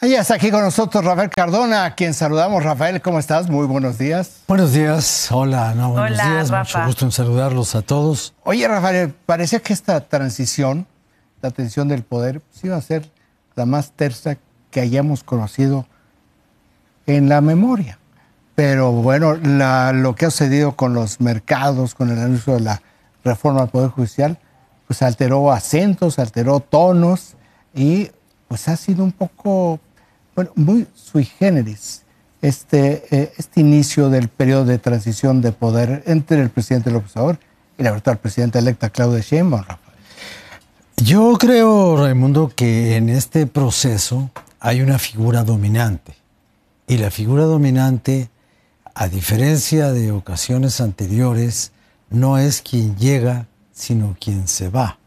Ahí está aquí con nosotros Rafael Cardona, a quien saludamos. Rafael, ¿cómo estás? Muy buenos días. Buenos días. Hola, no, buenos días. Mucho gusto en saludarlos a todos. Oye, Rafael, parecía que esta transición, la tensión del poder, pues iba a ser la más tersa que hayamos conocido en la memoria. Pero bueno, lo que ha sucedido con los mercados, con el anuncio de la reforma al Poder Judicial, pues alteró acentos, alteró tonos y pues ha sido un poco bueno, muy sui generis este, eh, este inicio del periodo de transición de poder entre el presidente López Obrador y la el presidente electa Claudia Sheinbaum, Rafael. Yo creo, Raimundo, que en este proceso hay una figura dominante. Y la figura dominante, a diferencia de ocasiones anteriores, no es quien llega, sino quien se va.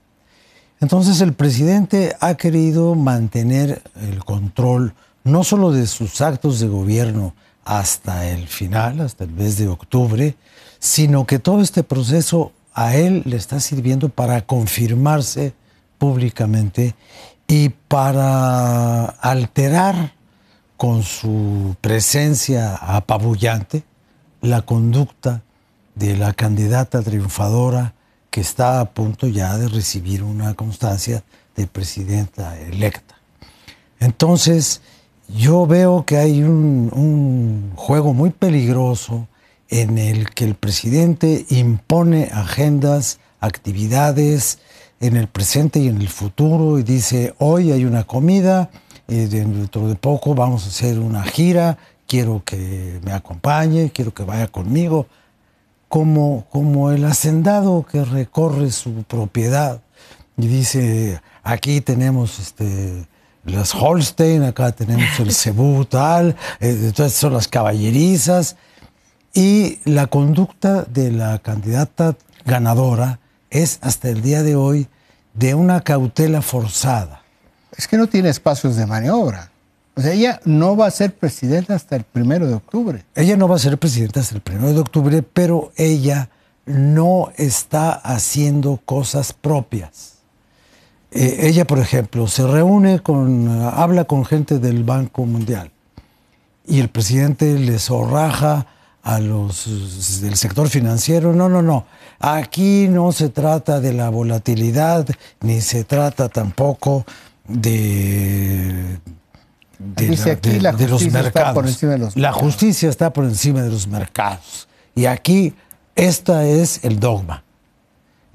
Entonces el presidente ha querido mantener el control no solo de sus actos de gobierno hasta el final, hasta el mes de octubre, sino que todo este proceso a él le está sirviendo para confirmarse públicamente y para alterar con su presencia apabullante la conducta de la candidata triunfadora que está a punto ya de recibir una constancia de presidenta electa. Entonces, yo veo que hay un, juego muy peligroso en el que el presidente impone agendas, actividades en el presente y en el futuro y dice, hoy hay una comida, eh, dentro de poco vamos a hacer una gira, quiero que me acompañe, quiero que vaya conmigo, como, como el hacendado que recorre su propiedad y dice, aquí tenemos este las Holstein, acá tenemos el Cebú, tal, entonces eh, son las caballerizas. Y la conducta de la candidata ganadora es hasta el día de hoy de una cautela forzada. Es que no tiene espacios de maniobra. O sea, ella no va a ser presidenta hasta el primero de octubre. Ella no va a ser presidenta hasta el primero de octubre, pero ella no está haciendo cosas propias. Eh, ella, por ejemplo, se reúne con, eh, habla con gente del Banco Mundial y el presidente le zorraja a los del sector financiero. No, no, no. Aquí no se trata de la volatilidad, ni se trata tampoco de, de, los mercados. La justicia está por encima de los mercados. Y aquí esta es el dogma.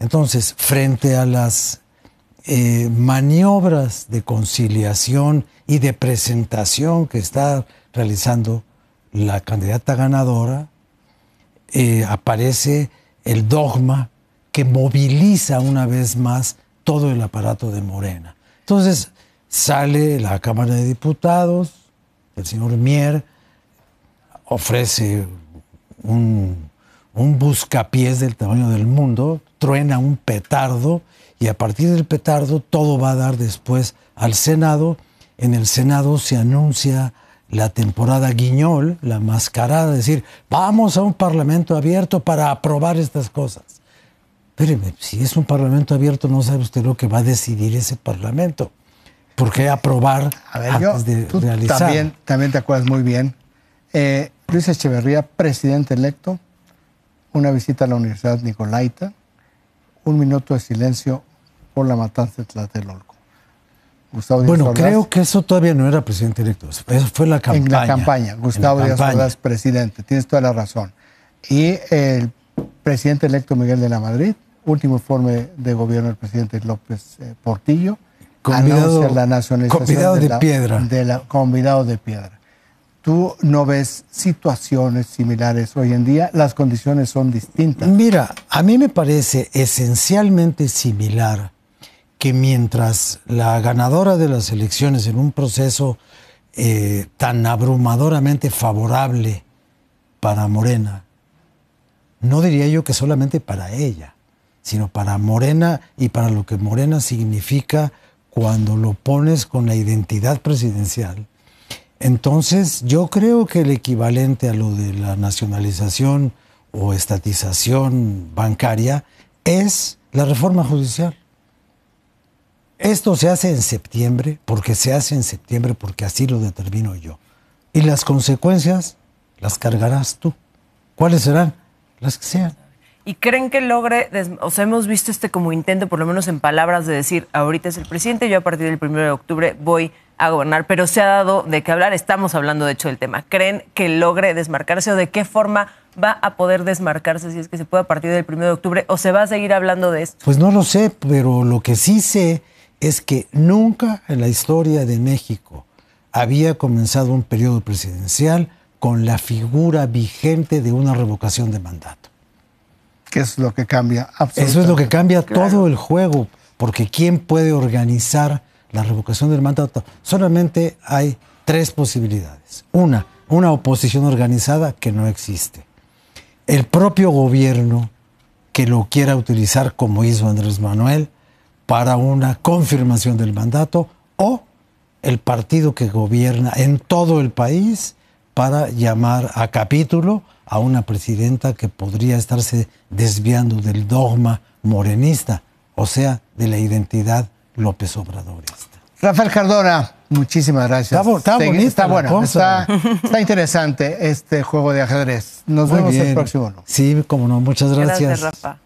Entonces, frente a las eh, maniobras de conciliación y de presentación que está realizando la candidata ganadora, eh, aparece el dogma que moviliza una vez más todo el aparato de Morena. Entonces sale la Cámara de Diputados, el señor Mier ofrece un buscapiés del tamaño del mundo, truena un petardo y a partir del petardo todo va a dar después al Senado. En el Senado se anuncia la temporada guiñol, la mascarada, decir, vamos a un parlamento abierto para aprobar estas cosas. Espéreme, eh, si es un parlamento abierto, no sabe usted lo que va a decidir ese parlamento. ¿Por qué aprobar antes de realizar? También, también te acuerdas muy bien. Eh, Luis Echeverría, presidente electo, una visita a la Universidad Nicolaita, un minuto de silencio por la matanza de Tlatelolco. Gustavo bueno, creo que eso todavía no era presidente electo. Eso fue la campaña. En la campaña. Gustavo Díaz presidente. Tienes toda la razón. Y el presidente electo Miguel de la Madrid, último informe de gobierno del presidente López eh, Portillo, convidado, la nacionalización. de, piedra. convidado de piedra tú no ves situaciones similares hoy en día, las condiciones son distintas. Mira, a mí me parece esencialmente similar que mientras la ganadora de las elecciones en un proceso eh, tan abrumadoramente favorable para Morena, no diría yo que solamente para ella, sino para Morena y para lo que Morena significa cuando lo pones con la identidad presidencial entonces, yo creo que el equivalente a lo de la nacionalización o estatización bancaria es la reforma judicial. Esto se hace en septiembre, porque se hace en septiembre, porque así lo determino yo. Y las consecuencias las cargarás tú. ¿Cuáles serán? Las que sean. ¿Y creen que logre, o sea, hemos visto este como intento, por lo menos en palabras, de decir, ahorita es el presidente, yo a partir del 1 de octubre voy a gobernar, pero se ha dado de qué hablar. Estamos hablando, de hecho, del tema. ¿Creen que logre desmarcarse o de qué forma va a poder desmarcarse si es que se puede a partir del 1 de octubre o se va a seguir hablando de esto? Pues no lo sé, pero lo que sí sé es que nunca en la historia de México había comenzado un periodo presidencial con la figura vigente de una revocación de mandato. ¿Qué es lo que cambia? Eso es lo que cambia todo el juego, porque ¿quién puede organizar la revocación del mandato, solamente hay tres posibilidades. Una, una oposición organizada que no existe. El propio gobierno que lo quiera utilizar como hizo Andrés Manuel para una confirmación del mandato o el partido que gobierna en todo el país para llamar a capítulo a una presidenta que podría estarse desviando del dogma morenista, o sea, de la identidad López Obrador. Rafael Cardona, muchísimas gracias. Está, está Está bueno, está, interesante este juego de ajedrez. Nos vemos el próximo. Sí, como no, muchas gracias.